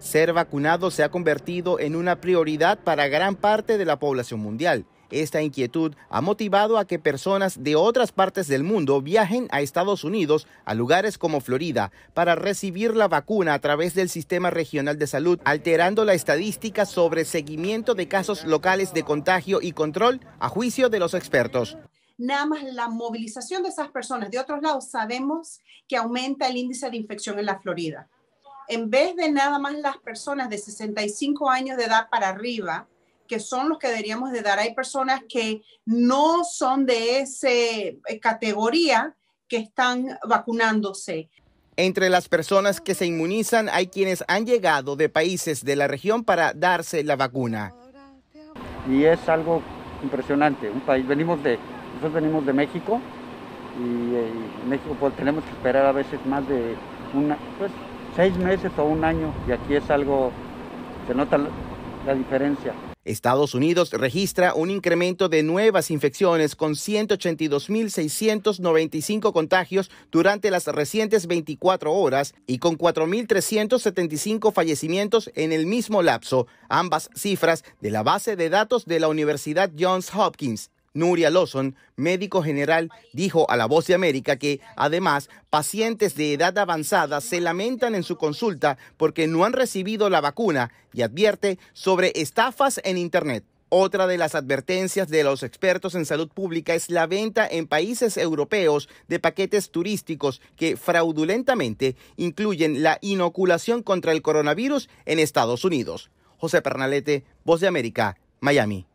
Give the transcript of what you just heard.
Ser vacunado se ha convertido en una prioridad para gran parte de la población mundial. Esta inquietud ha motivado a que personas de otras partes del mundo viajen a Estados Unidos, a lugares como Florida, para recibir la vacuna a través del Sistema Regional de Salud, alterando la estadística sobre seguimiento de casos locales de contagio y control a juicio de los expertos. Nada más la movilización de esas personas de otros lados sabemos que aumenta el índice de infección en la Florida en vez de nada más las personas de 65 años de edad para arriba, que son los que deberíamos de dar, hay personas que no son de esa eh, categoría que están vacunándose. Entre las personas que se inmunizan hay quienes han llegado de países de la región para darse la vacuna. Y es algo impresionante, un país, venimos de, nosotros venimos de México y, en eh, México pues, tenemos que esperar a veces más de una, pues, seis meses o un año y aquí es algo, se nota la diferencia. Estados Unidos registra un incremento de nuevas infecciones con 182.695 contagios durante las recientes 24 horas y con 4.375 fallecimientos en el mismo lapso, ambas cifras de la base de datos de la Universidad Johns Hopkins. Nuria Lawson, médico general, dijo a La Voz de América que además pacientes de edad avanzada se lamentan en su consulta porque no han recibido la vacuna y advierte sobre estafas en Internet. Otra de las advertencias de los expertos en salud pública es la venta en países europeos de paquetes turísticos que fraudulentamente incluyen la inoculación contra el coronavirus en Estados Unidos. José Pernalete, Voz de América, Miami.